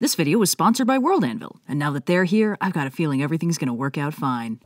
This video was sponsored by World Anvil, and now that they're here, I've got a feeling everything's going to work out fine.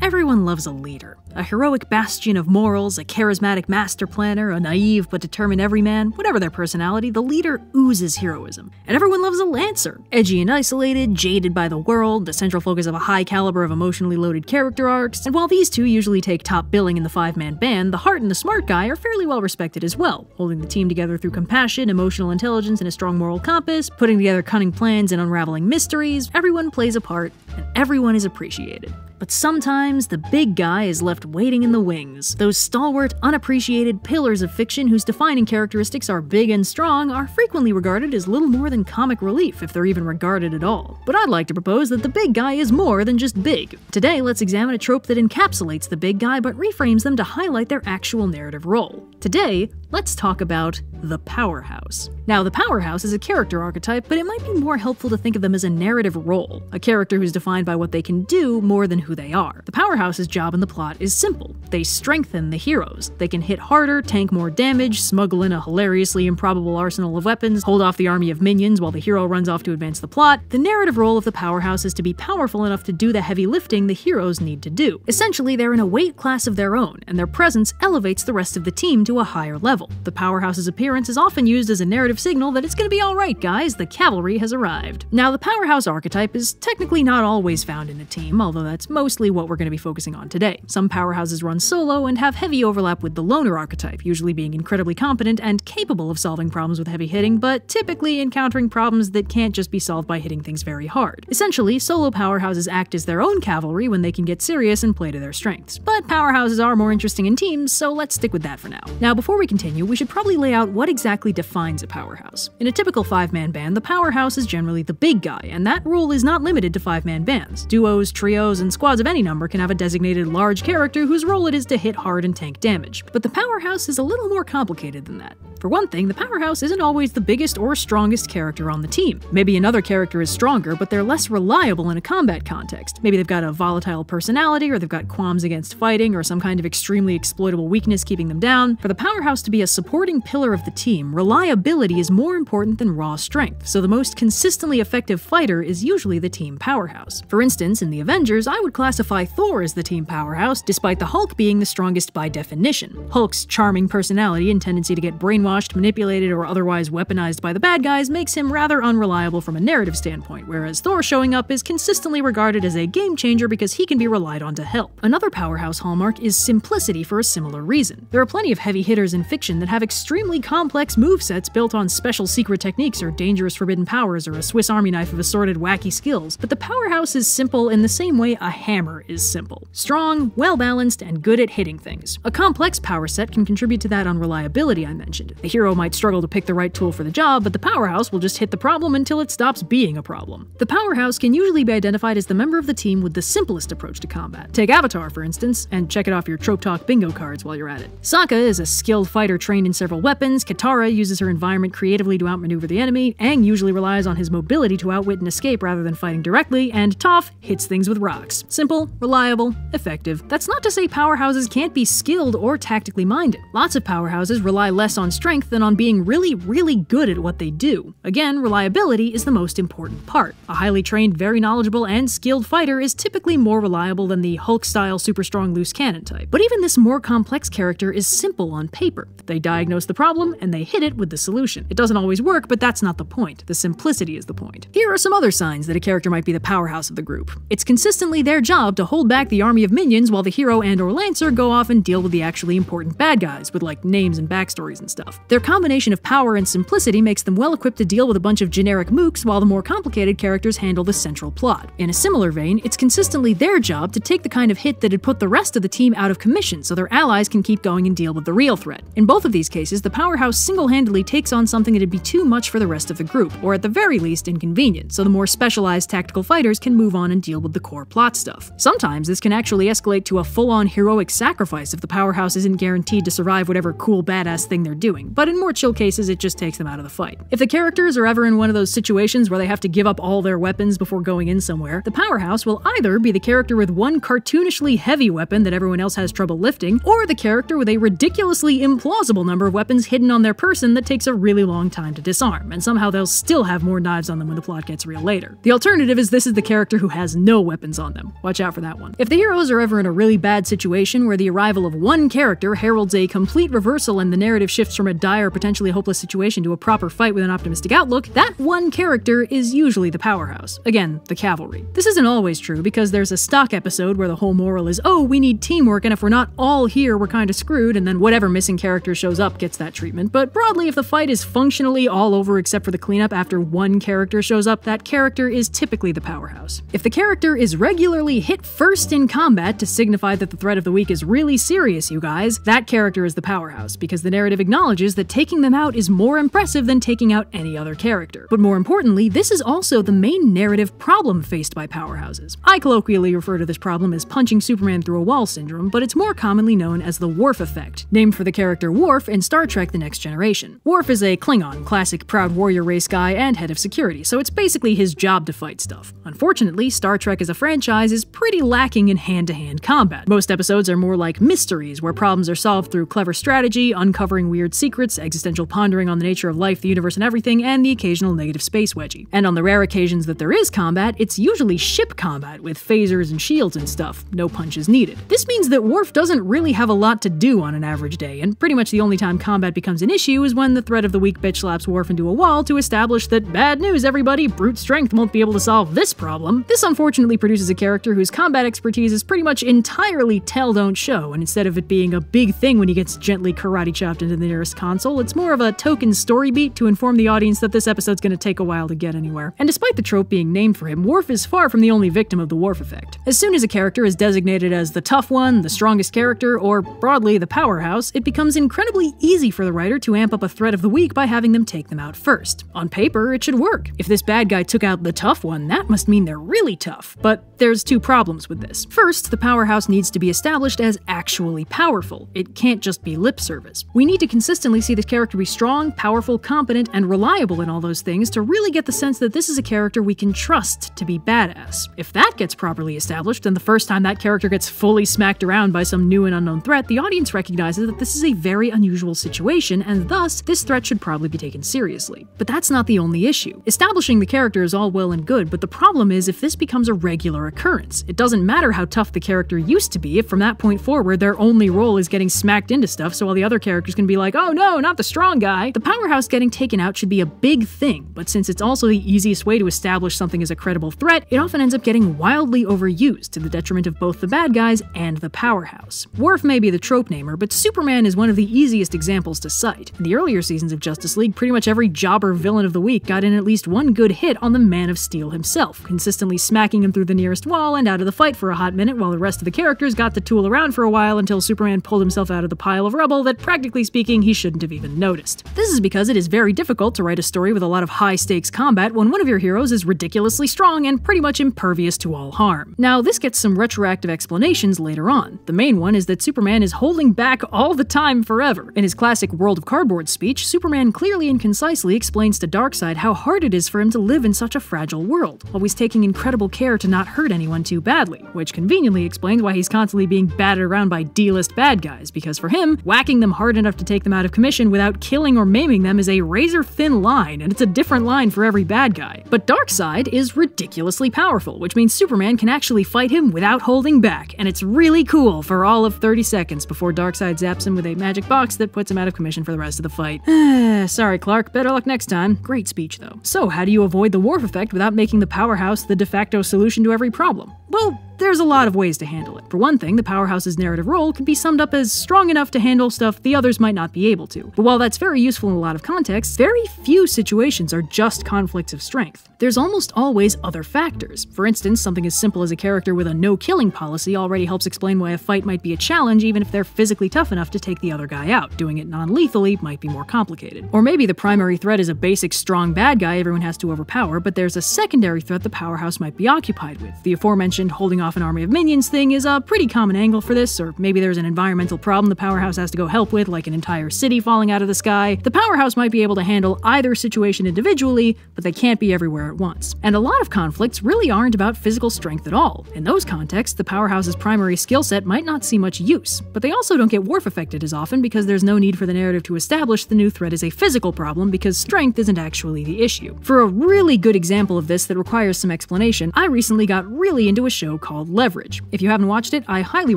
Everyone loves a leader, a heroic bastion of morals, a charismatic master planner, a naive but determined everyman, whatever their personality, the leader oozes heroism. And everyone loves a lancer, edgy and isolated, jaded by the world, the central focus of a high caliber of emotionally loaded character arcs. And while these two usually take top billing in the five man band, the heart and the smart guy are fairly well respected as well, holding the team together through compassion, emotional intelligence, and a strong moral compass, putting together cunning plans and unraveling mysteries. Everyone plays a part, and everyone is appreciated. But sometimes the big guy is left waiting in the wings. Those stalwart, unappreciated pillars of fiction whose defining characteristics are big and strong are frequently regarded as little more than comic relief, if they're even regarded at all. But I'd like to propose that the big guy is more than just big. Today, let's examine a trope that encapsulates the big guy but reframes them to highlight their actual narrative role. Today, let's talk about the powerhouse. Now, the powerhouse is a character archetype, but it might be more helpful to think of them as a narrative role, a character who's defined by what they can do more than who they are. The powerhouse's job in the plot is simple they strengthen the heroes. They can hit harder, tank more damage, smuggle in a hilariously improbable arsenal of weapons, hold off the army of minions while the hero runs off to advance the plot. The narrative role of the powerhouse is to be powerful enough to do the heavy lifting the heroes need to do. Essentially, they're in a weight class of their own, and their presence elevates the rest of the team to a higher level. The powerhouse's appearance is often used as a narrative signal that it's gonna be alright, guys, the cavalry has arrived. Now, the powerhouse archetype is technically not always found in a team, although that's mostly what we're going to be focusing on today. Some powerhouses run solo and have heavy overlap with the loner archetype, usually being incredibly competent and capable of solving problems with heavy hitting, but typically encountering problems that can't just be solved by hitting things very hard. Essentially, solo powerhouses act as their own cavalry when they can get serious and play to their strengths. But powerhouses are more interesting in teams, so let's stick with that for now. Now, before we continue, we should probably lay out what exactly defines a powerhouse. In a typical five man band, the powerhouse is generally the big guy, and that rule is not limited to five man bands. Duos, trios, and squads squads of any number can have a designated large character whose role it is to hit hard and tank damage, but the powerhouse is a little more complicated than that. For one thing, the powerhouse isn't always the biggest or strongest character on the team. Maybe another character is stronger, but they're less reliable in a combat context. Maybe they've got a volatile personality, or they've got qualms against fighting, or some kind of extremely exploitable weakness keeping them down. For the powerhouse to be a supporting pillar of the team, reliability is more important than raw strength, so the most consistently effective fighter is usually the team powerhouse. For instance, in the Avengers, I would classify Thor as the team powerhouse, despite the Hulk being the strongest by definition. Hulk's charming personality and tendency to get brainwashed, manipulated, or otherwise weaponized by the bad guys makes him rather unreliable from a narrative standpoint, whereas Thor showing up is consistently regarded as a game changer because he can be relied on to help. Another powerhouse hallmark is simplicity for a similar reason. There are plenty of heavy hitters in fiction that have extremely complex movesets built on special secret techniques or dangerous forbidden powers or a Swiss army knife of assorted wacky skills, but the powerhouse is simple in the same way a hammer is simple. Strong, well-balanced, and good at hitting things. A complex power set can contribute to that unreliability I mentioned. The hero might struggle to pick the right tool for the job, but the powerhouse will just hit the problem until it stops being a problem. The powerhouse can usually be identified as the member of the team with the simplest approach to combat. Take Avatar, for instance, and check it off your Trope Talk bingo cards while you're at it. Sokka is a skilled fighter trained in several weapons, Katara uses her environment creatively to outmaneuver the enemy, Aang usually relies on his mobility to outwit and escape rather than fighting directly, and Toph hits things with rocks. Simple, reliable, effective. That's not to say powerhouses can't be skilled or tactically minded. Lots of powerhouses rely less on strength than on being really, really good at what they do. Again, reliability is the most important part. A highly trained, very knowledgeable, and skilled fighter is typically more reliable than the Hulk style super strong loose cannon type. But even this more complex character is simple on paper. They diagnose the problem and they hit it with the solution. It doesn't always work, but that's not the point. The simplicity is the point. Here are some other signs that a character might be the powerhouse of the group. It's consistently there their job to hold back the army of minions while the hero and or lancer go off and deal with the actually important bad guys, with like names and backstories and stuff. Their combination of power and simplicity makes them well equipped to deal with a bunch of generic mooks while the more complicated characters handle the central plot. In a similar vein, it's consistently their job to take the kind of hit that had put the rest of the team out of commission so their allies can keep going and deal with the real threat. In both of these cases, the powerhouse single-handedly takes on something that'd be too much for the rest of the group, or at the very least inconvenient, so the more specialized tactical fighters can move on and deal with the core plot stuff stuff. Sometimes this can actually escalate to a full on heroic sacrifice if the powerhouse isn't guaranteed to survive whatever cool badass thing they're doing, but in more chill cases, it just takes them out of the fight. If the characters are ever in one of those situations where they have to give up all their weapons before going in somewhere, the powerhouse will either be the character with one cartoonishly heavy weapon that everyone else has trouble lifting, or the character with a ridiculously implausible number of weapons hidden on their person that takes a really long time to disarm, and somehow they'll still have more knives on them when the plot gets real later. The alternative is this is the character who has no weapons on them. Watch out for that one. If the heroes are ever in a really bad situation where the arrival of one character heralds a complete reversal and the narrative shifts from a dire, potentially hopeless situation to a proper fight with an optimistic outlook, that one character is usually the powerhouse. Again, the cavalry. This isn't always true because there's a stock episode where the whole moral is, oh, we need teamwork, and if we're not all here, we're kind of screwed, and then whatever missing character shows up gets that treatment. But broadly, if the fight is functionally all over except for the cleanup after one character shows up, that character is typically the powerhouse. If the character is regularly literally hit first in combat to signify that the threat of the week is really serious, you guys, that character is the powerhouse, because the narrative acknowledges that taking them out is more impressive than taking out any other character. But more importantly, this is also the main narrative problem faced by powerhouses. I colloquially refer to this problem as punching Superman through a wall syndrome, but it's more commonly known as the Worf effect, named for the character Worf in Star Trek The Next Generation. Worf is a Klingon, classic proud warrior race guy and head of security, so it's basically his job to fight stuff. Unfortunately, Star Trek as a franchise is pretty lacking in hand to hand combat. Most episodes are more like mysteries, where problems are solved through clever strategy, uncovering weird secrets, existential pondering on the nature of life, the universe, and everything, and the occasional negative space wedgie. And on the rare occasions that there is combat, it's usually ship combat with phasers and shields and stuff, no punches needed. This means that Worf doesn't really have a lot to do on an average day, and pretty much the only time combat becomes an issue is when the threat of the weak bitch slaps Worf into a wall to establish that bad news, everybody, brute strength won't be able to solve this problem. This unfortunately produces a character character whose combat expertise is pretty much entirely tell don't show, and instead of it being a big thing when he gets gently karate chopped into the nearest console, it's more of a token story beat to inform the audience that this episode's gonna take a while to get anywhere. And despite the trope being named for him, Worf is far from the only victim of the Worf effect. As soon as a character is designated as the tough one, the strongest character, or broadly, the powerhouse, it becomes incredibly easy for the writer to amp up a threat of the week by having them take them out first. On paper, it should work. If this bad guy took out the tough one, that must mean they're really tough. But there's two two problems with this. First, the powerhouse needs to be established as actually powerful. It can't just be lip service. We need to consistently see this character be strong, powerful, competent, and reliable in all those things to really get the sense that this is a character we can trust to be badass. If that gets properly established, then the first time that character gets fully smacked around by some new and unknown threat, the audience recognizes that this is a very unusual situation, and thus, this threat should probably be taken seriously. But that's not the only issue. Establishing the character is all well and good, but the problem is if this becomes a regular occurrence, appearance. It doesn't matter how tough the character used to be if from that point forward their only role is getting smacked into stuff, so all the other characters can be like, oh no, not the strong guy. The powerhouse getting taken out should be a big thing, but since it's also the easiest way to establish something as a credible threat, it often ends up getting wildly overused to the detriment of both the bad guys and the powerhouse. Worf may be the trope namer, but Superman is one of the easiest examples to cite. In the earlier seasons of Justice League, pretty much every jobber villain of the week got in at least one good hit on the Man of Steel himself, consistently smacking him through the nearest wall and out of the fight for a hot minute while the rest of the characters got to tool around for a while until Superman pulled himself out of the pile of rubble that, practically speaking, he shouldn't have even noticed. This is because it is very difficult to write a story with a lot of high stakes combat when one of your heroes is ridiculously strong and pretty much impervious to all harm. Now, this gets some retroactive explanations later on. The main one is that Superman is holding back all the time forever. In his classic World of Cardboard speech, Superman clearly and concisely explains to Darkseid how hard it is for him to live in such a fragile world, always taking incredible care to not hurt anyone on too badly, which conveniently explains why he's constantly being battered around by D list bad guys, because for him, whacking them hard enough to take them out of commission without killing or maiming them is a razor thin line, and it's a different line for every bad guy. But Darkseid is ridiculously powerful, which means Superman can actually fight him without holding back, and it's really cool for all of 30 seconds before Darkseid zaps him with a magic box that puts him out of commission for the rest of the fight. Sorry, Clark, better luck next time. Great speech, though. So, how do you avoid the Wharf effect without making the powerhouse the de facto solution to every problem? Well, there's a lot of ways to handle it. For one thing, the powerhouse's narrative role can be summed up as strong enough to handle stuff the others might not be able to. But while that's very useful in a lot of contexts, very few situations are just conflicts of strength. There's almost always other factors. For instance, something as simple as a character with a no killing policy already helps explain why a fight might be a challenge even if they're physically tough enough to take the other guy out. Doing it non lethally might be more complicated. Or maybe the primary threat is a basic strong bad guy everyone has to overpower, but there's a secondary threat the powerhouse might be occupied with, the aforementioned holding off off an army of minions thing is a pretty common angle for this, or maybe there's an environmental problem the powerhouse has to go help with, like an entire city falling out of the sky. The powerhouse might be able to handle either situation individually, but they can't be everywhere at once. And a lot of conflicts really aren't about physical strength at all. In those contexts, the powerhouse's primary skill set might not see much use, but they also don't get wharf affected as often because there's no need for the narrative to establish the new threat is a physical problem because strength isn't actually the issue. For a really good example of this that requires some explanation, I recently got really into a show called called Leverage. If you haven't watched it, I highly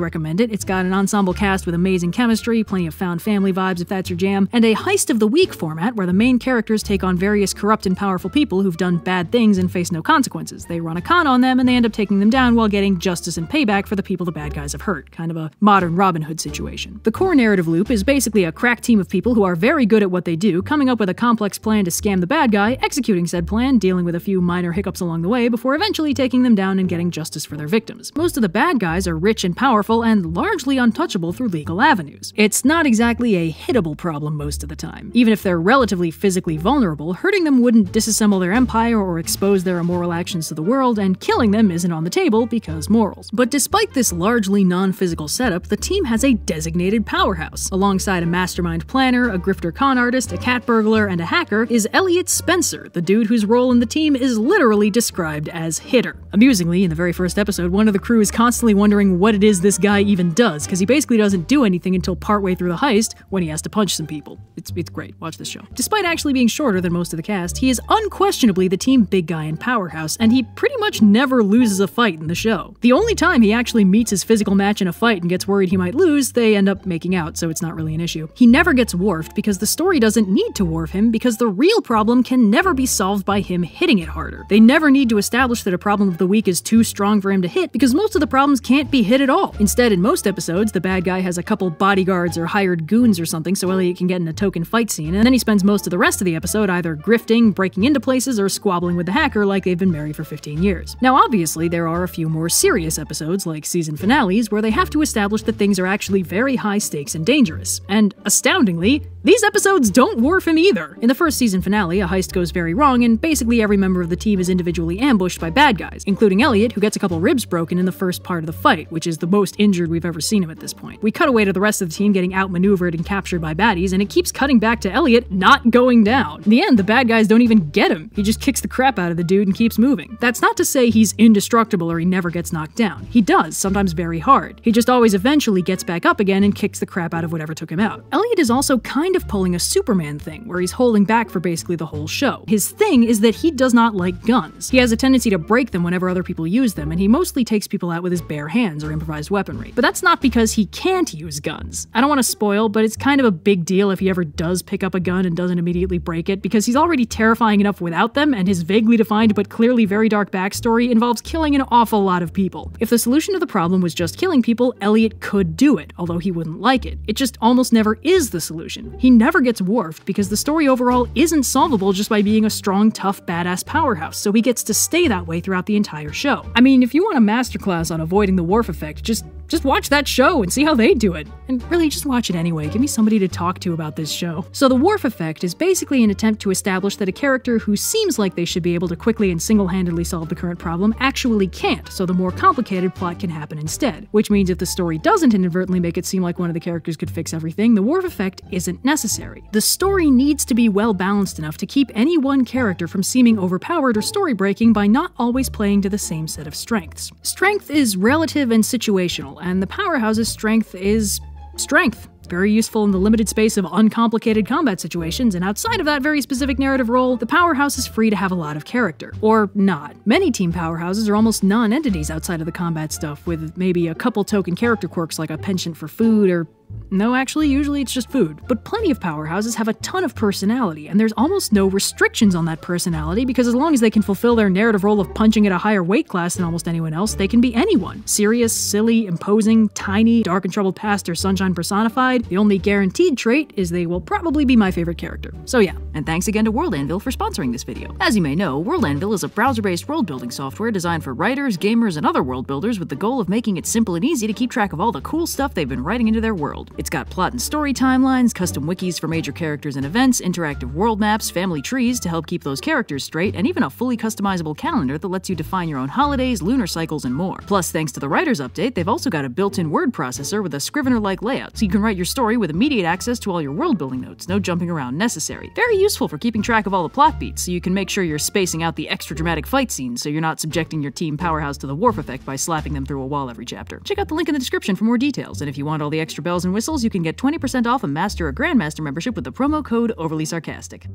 recommend it. It's got an ensemble cast with amazing chemistry, plenty of found family vibes if that's your jam, and a heist of the week format where the main characters take on various corrupt and powerful people who've done bad things and face no consequences. They run a con on them and they end up taking them down while getting justice and payback for the people the bad guys have hurt. Kind of a modern Robin Hood situation. The core narrative loop is basically a crack team of people who are very good at what they do, coming up with a complex plan to scam the bad guy, executing said plan, dealing with a few minor hiccups along the way before eventually taking them down and getting justice for their victims victims. Most of the bad guys are rich and powerful and largely untouchable through legal avenues. It's not exactly a hittable problem most of the time. Even if they're relatively physically vulnerable, hurting them wouldn't disassemble their empire or expose their immoral actions to the world, and killing them isn't on the table because morals. But despite this largely non physical setup, the team has a designated powerhouse. Alongside a mastermind planner, a grifter con artist, a cat burglar, and a hacker, is Elliot Spencer, the dude whose role in the team is literally described as hitter. Amusingly, in the very first episode, one one of the crew is constantly wondering what it is this guy even does, because he basically doesn't do anything until partway through the heist when he has to punch some people. It's, it's great. Watch this show. Despite actually being shorter than most of the cast, he is unquestionably the team big guy and powerhouse, and he pretty much never loses a fight in the show. The only time he actually meets his physical match in a fight and gets worried he might lose, they end up making out, so it's not really an issue. He never gets warped because the story doesn't need to warp him because the real problem can never be solved by him hitting it harder. They never need to establish that a problem of the week is too strong for him to hit because most of the problems can't be hit at all. Instead, in most episodes, the bad guy has a couple bodyguards or hired goons or something so Elliot can get in a token fight scene, and then he spends most of the rest of the episode either grifting, breaking into places, or squabbling with the hacker like they've been married for 15 years. Now, obviously, there are a few more serious episodes, like season finales, where they have to establish that things are actually very high stakes and dangerous. And astoundingly, these episodes don't wharf him either. In the first season finale, a heist goes very wrong, and basically every member of the team is individually ambushed by bad guys, including Elliot, who gets a couple ribs broken in the first part of the fight, which is the most injured we've ever seen him at this point. We cut away to the rest of the team getting outmaneuvered and captured by baddies, and it keeps cutting back to Elliot not going down. In the end, the bad guys don't even get him. He just kicks the crap out of the dude and keeps moving. That's not to say he's indestructible or he never gets knocked down. He does, sometimes very hard. He just always eventually gets back up again and kicks the crap out of whatever took him out. Elliot is also kind of pulling a Superman thing, where he's holding back for basically the whole show. His thing is that he does not like guns. He has a tendency to break them whenever other people use them, and he mostly takes people out with his bare hands or improvised weaponry. But that's not because he can't use guns. I don't want to spoil, but it's kind of a big deal if he ever does pick up a gun and doesn't immediately break it, because he's already terrifying enough without them, and his vaguely defined but clearly very dark backstory involves killing an awful lot of people. If the solution to the problem was just killing people, Elliot could do it, although he wouldn't like it. It just almost never is the solution. He never gets warped because the story overall isn't solvable just by being a strong, tough, badass powerhouse, so he gets to stay that way throughout the entire show. I mean, if you want to masterclass on avoiding the wharf effect, just just watch that show and see how they do it. And really, just watch it anyway. Give me somebody to talk to about this show. So, the wharf effect is basically an attempt to establish that a character who seems like they should be able to quickly and single handedly solve the current problem actually can't, so the more complicated plot can happen instead. Which means if the story doesn't inadvertently make it seem like one of the characters could fix everything, the wharf effect isn't necessary. The story needs to be well balanced enough to keep any one character from seeming overpowered or story breaking by not always playing to the same set of strengths. Strength is relative and situational and the powerhouse's strength is strength. Very useful in the limited space of uncomplicated combat situations, and outside of that very specific narrative role, the powerhouse is free to have a lot of character. Or not. Many team powerhouses are almost non entities outside of the combat stuff, with maybe a couple token character quirks like a penchant for food or no, actually, usually it's just food. But plenty of powerhouses have a ton of personality, and there's almost no restrictions on that personality because as long as they can fulfill their narrative role of punching at a higher weight class than almost anyone else, they can be anyone. Serious, silly, imposing, tiny, dark and troubled past, or sunshine personified. The only guaranteed trait is they will probably be my favorite character. So yeah. And thanks again to World Anvil for sponsoring this video. As you may know, World Anvil is a browser-based world-building software designed for writers, gamers, and other world builders with the goal of making it simple and easy to keep track of all the cool stuff they've been writing into their world world. It's got plot and story timelines, custom wikis for major characters and events, interactive world maps, family trees to help keep those characters straight, and even a fully customizable calendar that lets you define your own holidays, lunar cycles, and more. Plus, thanks to the writer's update, they've also got a built-in word processor with a Scrivener-like layout, so you can write your story with immediate access to all your world-building notes, no jumping around necessary. Very useful for keeping track of all the plot beats, so you can make sure you're spacing out the extra dramatic fight scenes so you're not subjecting your team powerhouse to the wharf effect by slapping them through a wall every chapter. Check out the link in the description for more details, and if you want all the extra bells and and Whistles, you can get 20% off a Master or Grandmaster membership with the promo code Overly Sarcastic.